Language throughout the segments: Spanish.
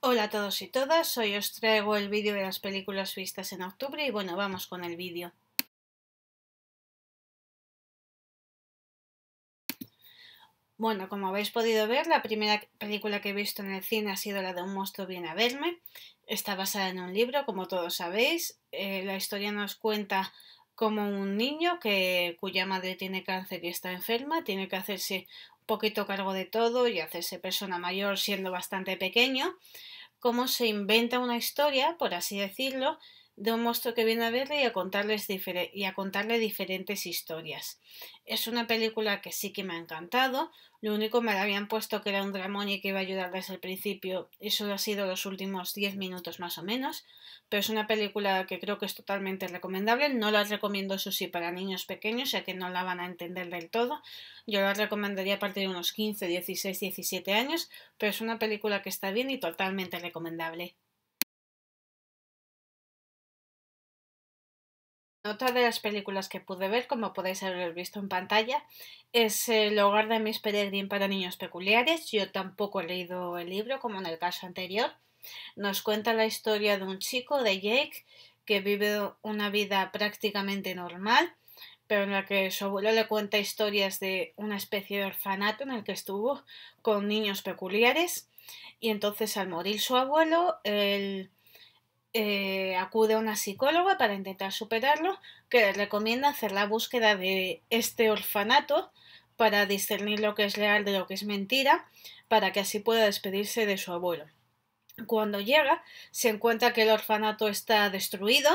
Hola a todos y todas, hoy os traigo el vídeo de las películas vistas en octubre y bueno, vamos con el vídeo. Bueno, como habéis podido ver, la primera película que he visto en el cine ha sido la de Un monstruo viene a verme. Está basada en un libro, como todos sabéis. Eh, la historia nos cuenta como un niño que, cuya madre tiene cáncer y está enferma, tiene que hacerse un poquito cargo de todo y hacerse persona mayor siendo bastante pequeño, cómo se inventa una historia, por así decirlo, de un monstruo que viene a verle y a, contarles y a contarle diferentes historias. Es una película que sí que me ha encantado, lo único me la habían puesto que era un dramón y que iba a ayudar desde el principio eso ha sido los últimos 10 minutos más o menos, pero es una película que creo que es totalmente recomendable, no la recomiendo eso sí para niños pequeños ya que no la van a entender del todo, yo la recomendaría a partir de unos 15, 16, 17 años, pero es una película que está bien y totalmente recomendable. Otra de las películas que pude ver, como podéis haber visto en pantalla, es El hogar de Miss Peregrine para niños peculiares. Yo tampoco he leído el libro, como en el caso anterior. Nos cuenta la historia de un chico, de Jake, que vive una vida prácticamente normal, pero en la que su abuelo le cuenta historias de una especie de orfanato en el que estuvo con niños peculiares. Y entonces al morir su abuelo, el eh, acude a una psicóloga para intentar superarlo, que le recomienda hacer la búsqueda de este orfanato para discernir lo que es real de lo que es mentira, para que así pueda despedirse de su abuelo. Cuando llega, se encuentra que el orfanato está destruido,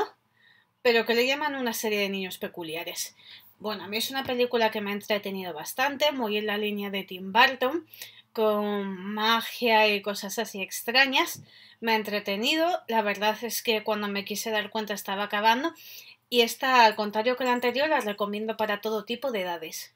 pero que le llaman una serie de niños peculiares. Bueno, a mí es una película que me ha entretenido bastante, muy en la línea de Tim Burton, con magia y cosas así extrañas. Me ha entretenido. La verdad es que cuando me quise dar cuenta estaba acabando. Y esta, al contrario que la anterior, la recomiendo para todo tipo de edades.